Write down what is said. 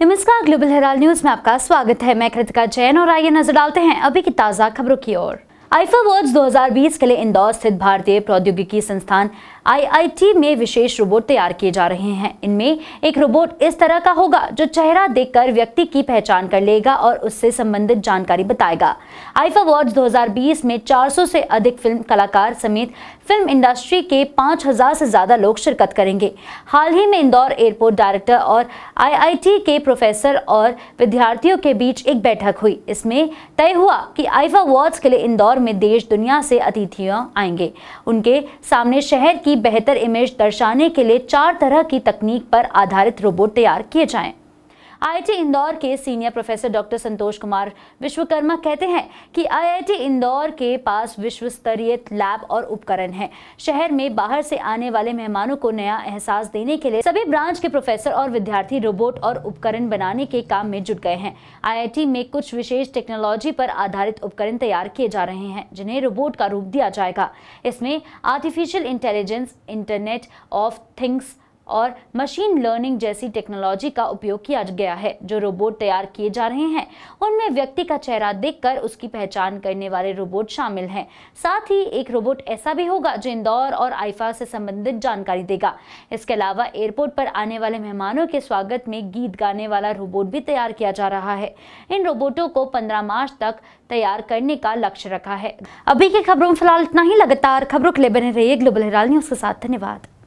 नमस्कार global Herald news में आपका स्वागत है मैं कृतिका जैन और आइए नजर डालते हैं अभी की ताज़ा खबरों की ओर आईफा वर्ड्स 2020 के लिए इंदौर स्थित भारतीय प्रौद्योगिकी संस्थान आईआईटी में विशेष रोबोट तैयार किए जा रहे हैं इनमें एक रोबोट इस तरह का होगा जो चेहरा देखकर व्यक्ति की पहचान कर लेगा और उससे संबंधित जानकारी बताएगा आईफा वर्ड्स 2020 में 400 से अधिक फिल्म कलाकार समेत फिल्म इंडस्ट्री के हजार से ज़्यादा लोग शिरकत करेंगे हाल ही में इंदौर एयरपोर्ट डायरेक्टर और आई के प्रोफेसर और विद्यार्थियों के बीच एक बैठक हुई इसमें तय हुआ कि आईफा वर्ड्स के लिए इंदौर दौर में देश दुनिया से अतिथियों आएंगे उनके सामने शहर की बेहतर इमेज दर्शाने के लिए चार तरह की तकनीक पर आधारित रोबोट तैयार किए जाएँ आईआईटी इंदौर के senior professor doctor Santosh Kumar Vishwakarma कहते हैं कि आईआईटी इंदौर के पास विश्व स्तरीय लैब और उपकरण है शहर में बाहर से आने वाले मेहमानों को नया एहसास देने के लिए सभी ब्रांच के प्रोफेसर और विद्यार्थी रोबोट और उपकरण बनाने के काम में जुट गए हैं आई में कुछ विशेष टेक्नोलॉजी पर आधारित उपकरण तैयार किए जा रहे हैं जिन्हें रोबोट का रूप दिया जाएगा इसमें artificial intelligence internet of things और मशीन लर्निंग जैसी टेक्नोलॉजी का उपयोग किया गया है जो रोबोट तैयार किए जा रहे हैं उनमें व्यक्ति का चेहरा देखकर उसकी पहचान करने वाले रोबोट शामिल हैं साथ ही एक रोबोट ऐसा भी होगा जो इंदौर और आईफा से संबंधित जानकारी देगा इसके अलावा एयरपोर्ट पर आने वाले मेहमानों के स्वागत में गीत गाने वाला रोबोट भी तैयार किया जा रहा है इन रोबोटों को पंद्रह मार्च तक तैयार करने का लक्ष्य रखा है अभी की खबरों में फिलहाल इतना ही लगातार खबरों के लिए बने रहिए ग्लोबल हेराल न्यूज के साथ धन्यवाद